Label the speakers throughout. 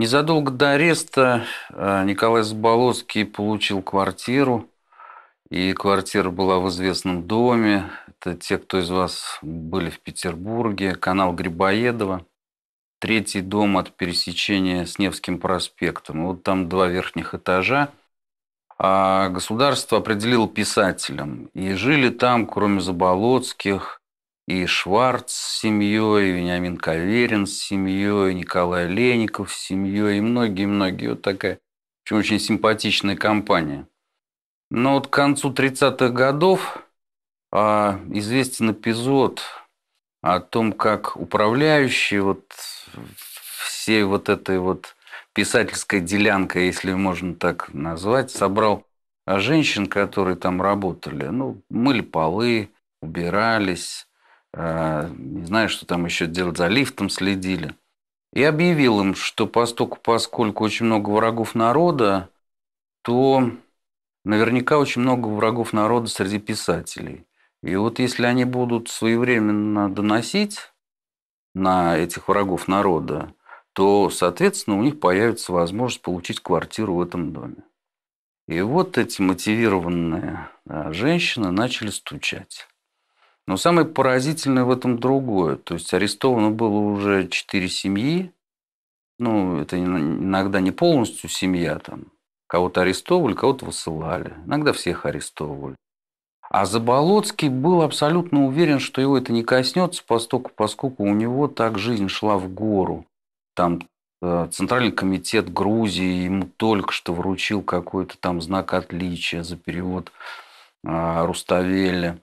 Speaker 1: Незадолго до ареста э, Николай Заболоцкий получил квартиру, и квартира была в известном доме. Это те, кто из вас были в Петербурге, канал Грибоедова. Третий дом от пересечения с Невским проспектом. Вот там два верхних этажа. А государство определило писателем, И жили там, кроме Заболоцких, и Шварц с семьей, и Вениамин Каверин с семьей, Николай Леников с семьей, и многие-многие. Вот такая общем, очень симпатичная компания. Но вот к концу 30-х годов а, известен эпизод о том, как управляющий вот всей вот этой вот писательской делянкой, если можно так назвать, собрал женщин, которые там работали. Ну, мыли полы, убирались, а, не знаю, что там еще делать, за лифтом следили. И объявил им, что постоку, поскольку очень много врагов народа, то наверняка очень много врагов народа среди писателей. И вот если они будут своевременно доносить на этих врагов народа, то, соответственно, у них появится возможность получить квартиру в этом доме. И вот эти мотивированные а, женщины начали стучать. Но самое поразительное в этом другое. То есть арестовано было уже четыре семьи. Ну, это иногда не полностью семья там. Кого-то арестовывали, кого-то высылали. Иногда всех арестовывали. А Заболоцкий был абсолютно уверен, что его это не коснется, поскольку, поскольку у него так жизнь шла в гору. Там э, Центральный комитет Грузии ему только что вручил какой-то там знак отличия за перевод э, Руставеля.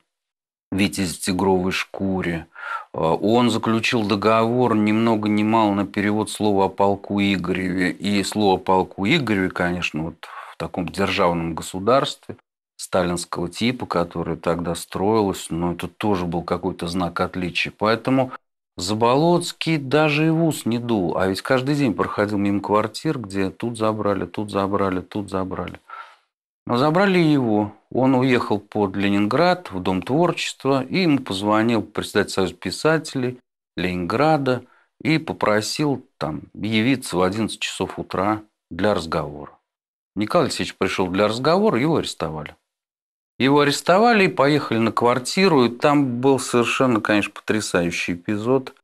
Speaker 1: Витязь в тигровой шкуре. Э, он заключил договор ни много ни мало на перевод слова о полку Игореве. И слово о полку Игореве, конечно, вот в таком державном государстве сталинского типа, которое тогда строилось, но это тоже был какой-то знак отличия. Поэтому Заболоцкий даже и в ус не дул, а ведь каждый день проходил мимо квартир, где тут забрали, тут забрали, тут забрали. Но забрали его. Он уехал под Ленинград в Дом творчества, и ему позвонил председатель Союза писателей Ленинграда и попросил там явиться в 11 часов утра для разговора. Николай Алексеевич пришел для разговора, его арестовали. Его арестовали и поехали на квартиру, и там был совершенно, конечно, потрясающий эпизод,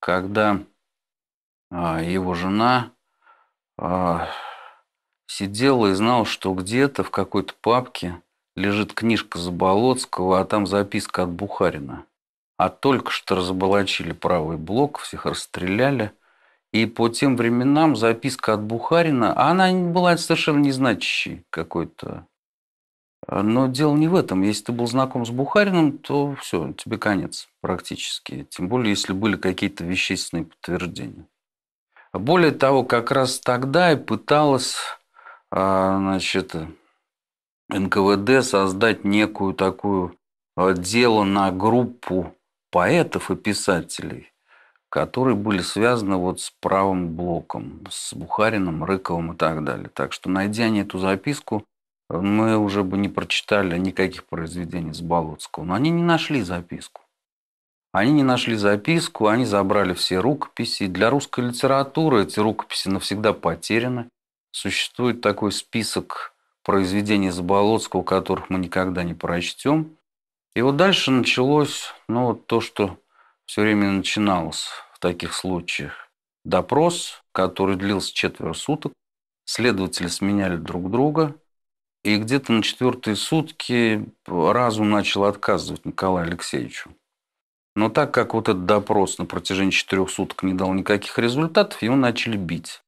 Speaker 1: когда а, его жена а, Сидел и знал, что где-то в какой-то папке лежит книжка Заболоцкого, а там записка от Бухарина. А только что разоблачили правый блок, всех расстреляли. И по тем временам записка от Бухарина, а она была совершенно незначащей какой-то. Но дело не в этом. Если ты был знаком с Бухарином, то все, тебе конец практически. Тем более, если были какие-то вещественные подтверждения. Более того, как раз тогда и пыталась а, значит, НКВД создать некую такую дело на группу поэтов и писателей, которые были связаны вот с правым блоком, с Бухарином, Рыковым и так далее. Так что, найдя они эту записку, мы уже бы не прочитали никаких произведений с Болоцкого. Но они не нашли записку. Они не нашли записку, они забрали все рукописи. Для русской литературы эти рукописи навсегда потеряны. Существует такой список произведений Заболоцкого, которых мы никогда не прочтем. И вот дальше началось ну, вот то, что все время начиналось в таких случаях. Допрос, который длился четверо суток. Следователи сменяли друг друга. И где-то на четвертые сутки разум начал отказывать Николаю Алексеевичу. Но так как вот этот допрос на протяжении четырех суток не дал никаких результатов, его начали бить.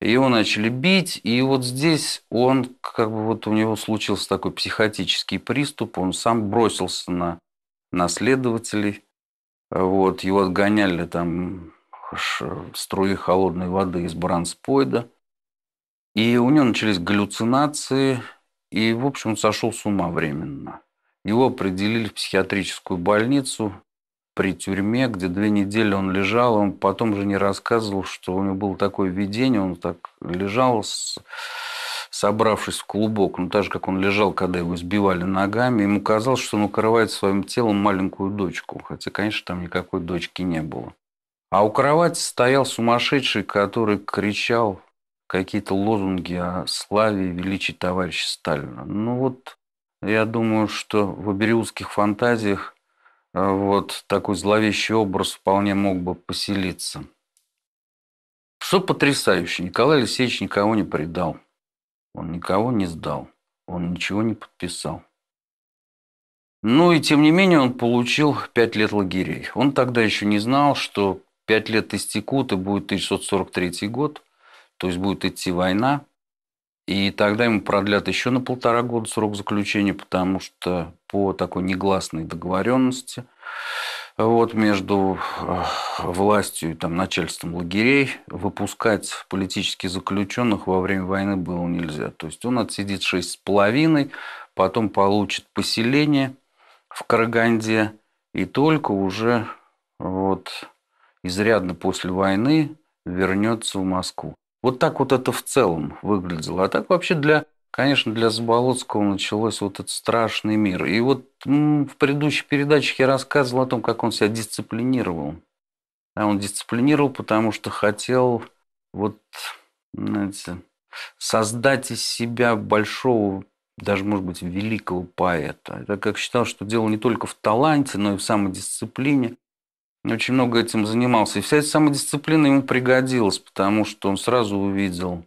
Speaker 1: Его начали бить, и вот здесь он, как бы вот у него случился такой психотический приступ, он сам бросился на наследователей, вот, его отгоняли там струи холодной воды из бронспойда, и у него начались галлюцинации, и, в общем, он сошел с ума временно. Его определили в психиатрическую больницу, при тюрьме, где две недели он лежал, он потом же не рассказывал, что у него было такое видение, он так лежал, собравшись в клубок, ну, так же, как он лежал, когда его сбивали ногами, ему казалось, что он укрывает своим телом маленькую дочку, хотя, конечно, там никакой дочки не было. А у кровати стоял сумасшедший, который кричал какие-то лозунги о славе и величии товарища Сталина. Ну вот, я думаю, что в абериутских фантазиях а вот такой зловещий образ вполне мог бы поселиться. Что потрясающе, Николай Алексеевич никого не предал. Он никого не сдал, он ничего не подписал. Ну и тем не менее он получил пять лет лагерей. Он тогда еще не знал, что пять лет истекут и будет 1643 год, то есть будет идти война. И тогда ему продлят еще на полтора года срок заключения, потому что по такой негласной договоренности вот, между э, властью и там, начальством лагерей выпускать политических заключенных во время войны было нельзя. То есть он отсидит шесть с половиной, потом получит поселение в Караганде, и только уже вот изрядно после войны вернется в Москву. Вот так вот это в целом выглядело. А так вообще для, конечно, для Заболоцкого началось вот этот страшный мир. И вот в предыдущей передаче я рассказывал о том, как он себя дисциплинировал. А он дисциплинировал, потому что хотел вот, знаете, создать из себя большого, даже, может быть, великого поэта. так как считал, что дело не только в таланте, но и в самодисциплине очень много этим занимался. И вся эта самодисциплина ему пригодилась, потому что он сразу увидел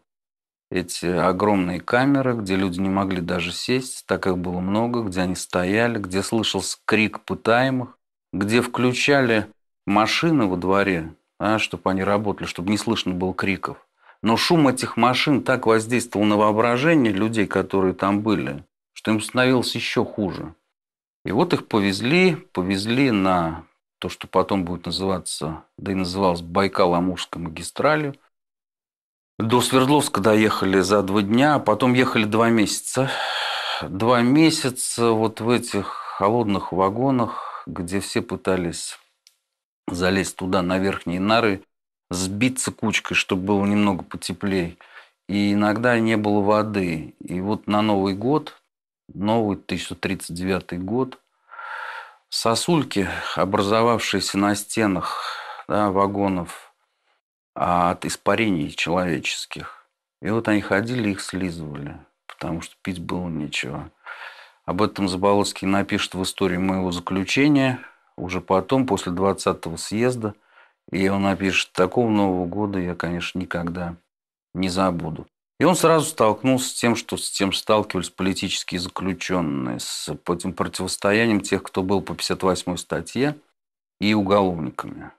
Speaker 1: эти огромные камеры, где люди не могли даже сесть, так их было много, где они стояли, где слышался крик пытаемых, где включали машины во дворе, а, чтобы они работали, чтобы не слышно было криков. Но шум этих машин так воздействовал на воображение людей, которые там были, что им становилось еще хуже. И вот их повезли, повезли на то, что потом будет называться, да и называлось Байкал-Амурской магистралью. До Свердловска доехали за два дня, а потом ехали два месяца. Два месяца вот в этих холодных вагонах, где все пытались залезть туда, на верхние нары, сбиться кучкой, чтобы было немного потеплее. И иногда не было воды. И вот на Новый год, новый 1939 год, сосульки, образовавшиеся на стенах да, вагонов а от испарений человеческих. И вот они ходили, их слизывали, потому что пить было нечего. Об этом Заболоцкий напишет в истории моего заключения уже потом, после 20-го съезда. И он напишет, такого Нового года я, конечно, никогда не забуду. И он сразу столкнулся с тем, что с тем сталкивались политические заключенные, с этим противостоянием тех, кто был по 58 статье, и уголовниками.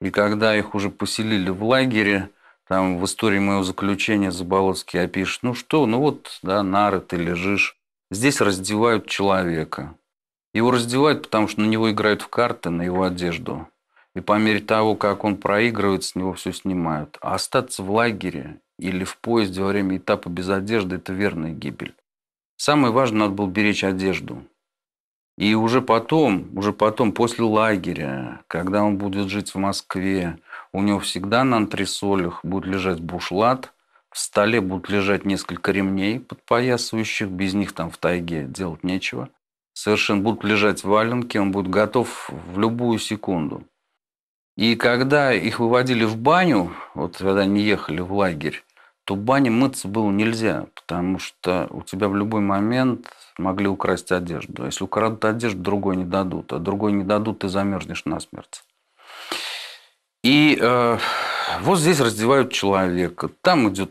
Speaker 1: И когда их уже поселили в лагере, там в истории моего заключения Заболоцкий опишет, ну что, ну вот, да, нары ты лежишь. Здесь раздевают человека. Его раздевают, потому что на него играют в карты, на его одежду. И по мере того, как он проигрывает, с него все снимают. А остаться в лагере или в поезде во время этапа без одежды – это верная гибель. Самое важное, надо было беречь одежду. И уже потом, уже потом, после лагеря, когда он будет жить в Москве, у него всегда на антресолях будет лежать бушлат, в столе будут лежать несколько ремней подпоясывающих, без них там в тайге делать нечего. Совершенно будут лежать валенки, он будет готов в любую секунду. И когда их выводили в баню, вот когда они ехали в лагерь, то в бане мыться было нельзя, потому что у тебя в любой момент могли украсть одежду. А если украдут одежду, другой не дадут, а другой не дадут, ты замерзнешь насмерть. И э, вот здесь раздевают человека, там идет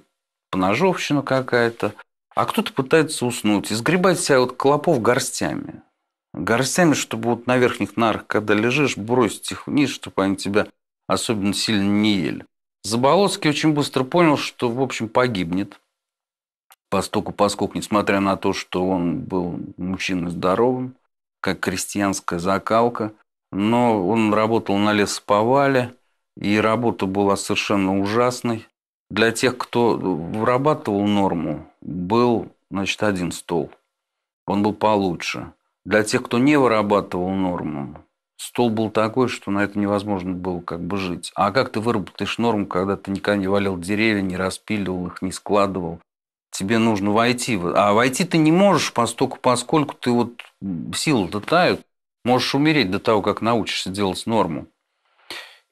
Speaker 1: поножовщина какая-то, а кто-то пытается уснуть и сгребать себя вот клопов горстями горстями, чтобы вот на верхних нарах, когда лежишь, бросить их вниз, чтобы они тебя особенно сильно не ели. Заболоцкий очень быстро понял, что, в общем, погибнет. Постоку, поскольку, несмотря на то, что он был мужчиной здоровым, как крестьянская закалка, но он работал на лесоповале, и работа была совершенно ужасной. Для тех, кто вырабатывал норму, был, значит, один стол. Он был получше. Для тех, кто не вырабатывал норму, стол был такой, что на это невозможно было как бы жить. А как ты выработаешь норму, когда ты никогда не валил деревья, не распиливал их, не складывал? Тебе нужно войти. А войти ты не можешь, поскольку, поскольку ты вот силы-то тают. Можешь умереть до того, как научишься делать норму.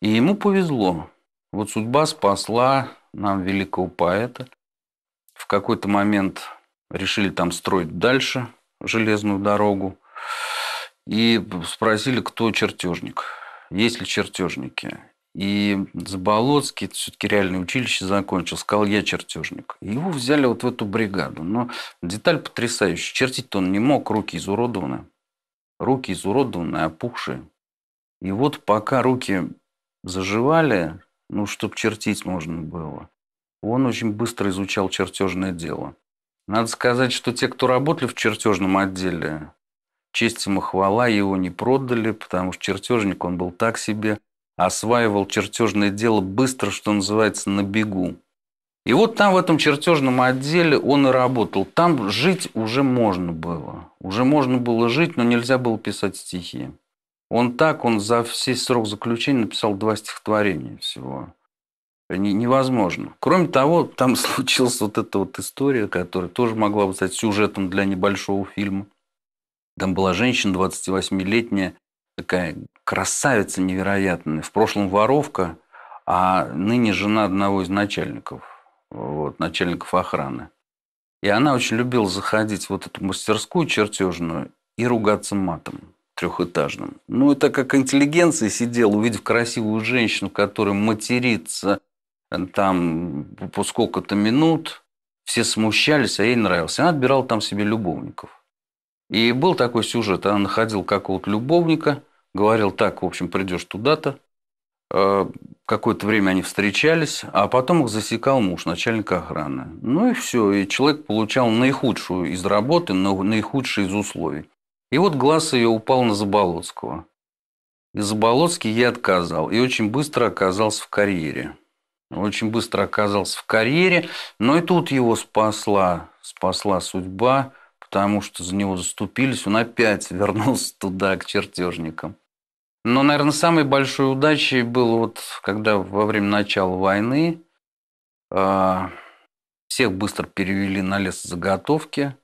Speaker 1: И ему повезло. Вот судьба спасла нам великого поэта. В какой-то момент решили там строить дальше железную дорогу. И спросили, кто чертежник, есть ли чертежники. И Заболоцкий, все-таки реальное училище закончил, сказал, я чертежник. Его взяли вот в эту бригаду. Но деталь потрясающая. Чертить-то он не мог, руки изуродованы. Руки изуродованы, опухшие. И вот пока руки заживали, ну, чтобы чертить можно было, он очень быстро изучал чертежное дело. Надо сказать, что те, кто работали в чертежном отделе, Честь ему хвала, его не продали, потому что чертежник он был так себе. Осваивал чертежное дело быстро, что называется, на бегу. И вот там, в этом чертежном отделе, он и работал. Там жить уже можно было. Уже можно было жить, но нельзя было писать стихи. Он так, он за весь срок заключения написал два стихотворения всего. Невозможно. Кроме того, там случилась вот эта вот история, которая тоже могла бы стать сюжетом для небольшого фильма – там была женщина 28-летняя, такая красавица невероятная. В прошлом воровка, а ныне жена одного из начальников, вот, начальников охраны. И она очень любила заходить в вот эту мастерскую чертежную и ругаться матом трехэтажным. Ну, и так как интеллигенция сидела, увидев красивую женщину, которая матерится э, там по сколько-то минут, все смущались, а ей нравилось. Она отбирала там себе любовников. И был такой сюжет. Она находила какого-то любовника, говорил, так, в общем, придешь туда-то. Э, какое-то время они встречались, а потом их засекал муж, начальник охраны. Ну и все. И человек получал наихудшую из работы, наихудшие из условий. И вот глаз ее упал на Заболоцкого. И Заболоцкий я отказал. И очень быстро оказался в карьере. Очень быстро оказался в карьере. Но и тут его спасла, спасла судьба потому что за него заступились, он опять вернулся туда, к чертежникам. Но, наверное, самой большой удачей было вот, когда во время начала войны э, всех быстро перевели на лес заготовки,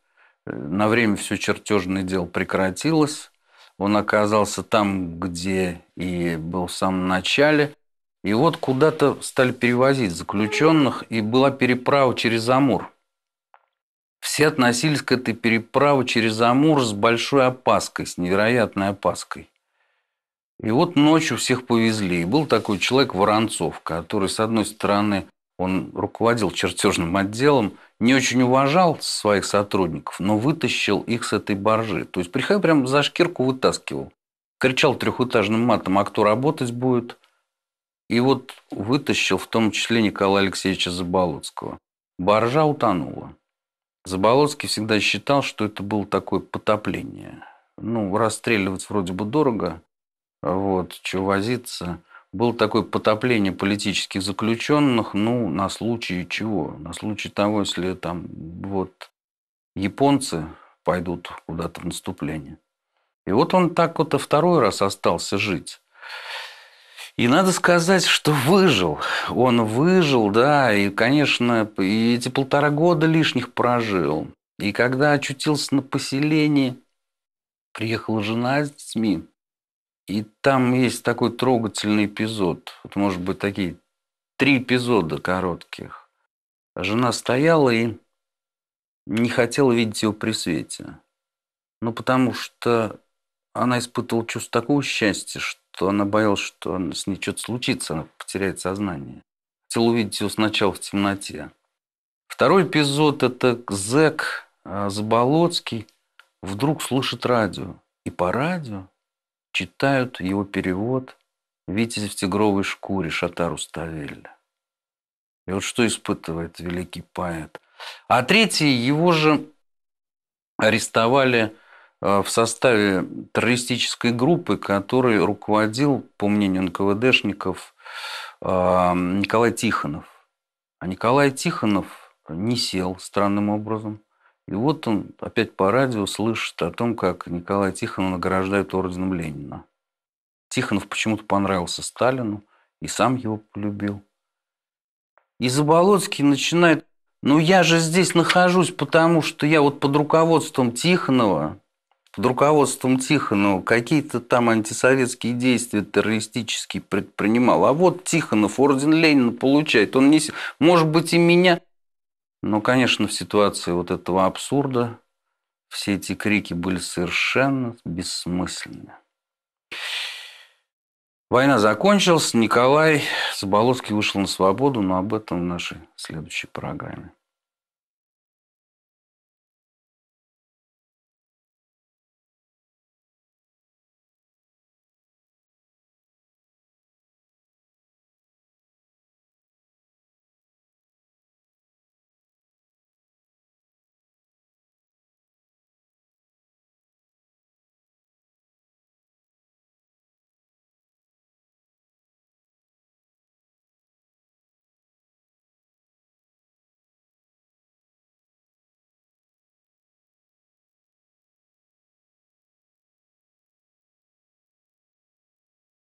Speaker 1: э, На время все чертежное дело прекратилось. Он оказался там, где и был в самом начале. И вот куда-то стали перевозить заключенных, и была переправа через Амур – все относились к этой переправе через Амур с большой опаской, с невероятной опаской. И вот ночью всех повезли. И был такой человек Воронцов, который, с одной стороны, он руководил чертежным отделом, не очень уважал своих сотрудников, но вытащил их с этой баржи. То есть приходил прямо за шкирку вытаскивал. Кричал трехэтажным матом, а кто работать будет? И вот вытащил в том числе Николая Алексеевича Заболоцкого. Баржа утонула. Заболоцкий всегда считал, что это было такое потопление. Ну, расстреливать вроде бы дорого, вот, чего возиться. Было такое потопление политических заключенных, ну, на случай чего? На случай того, если там вот японцы пойдут куда-то в наступление. И вот он так вот и второй раз остался жить. И надо сказать, что выжил. Он выжил, да, и, конечно, эти полтора года лишних прожил. И когда очутился на поселении, приехала жена с детьми. И там есть такой трогательный эпизод. Вот, может быть, такие три эпизода коротких. Жена стояла и не хотела видеть его при свете. Ну, потому что она испытывала чувство такого счастья, что что она боялась, что с ней что-то случится, она потеряет сознание. Хотел увидеть ее сначала в темноте. Второй эпизод – это зэк э, Заболоцкий вдруг слышит радио. И по радио читают его перевод «Витязь в тигровой шкуре» Шатару Ставеля. И вот что испытывает великий поэт. А третий, его же арестовали – Э, в составе террористической группы, которой руководил, по мнению НКВДшников, э, Николай Тихонов. А Николай Тихонов не сел странным образом. И вот он опять по радио слышит о том, как Николай Тихонов награждает орденом Ленина. Тихонов почему-то понравился Сталину и сам его полюбил. И Заболоцкий начинает, ну я же здесь нахожусь, потому что я вот под руководством Тихонова, под руководством Тихонова какие-то там антисоветские действия террористические предпринимал. А вот Тихонов орден Ленина получает. Он не... Может быть, и меня. Но, конечно, в ситуации вот этого абсурда все эти крики были совершенно бессмысленны. Война закончилась, Николай Заболоцкий вышел на свободу, но об этом в нашей следующей программе.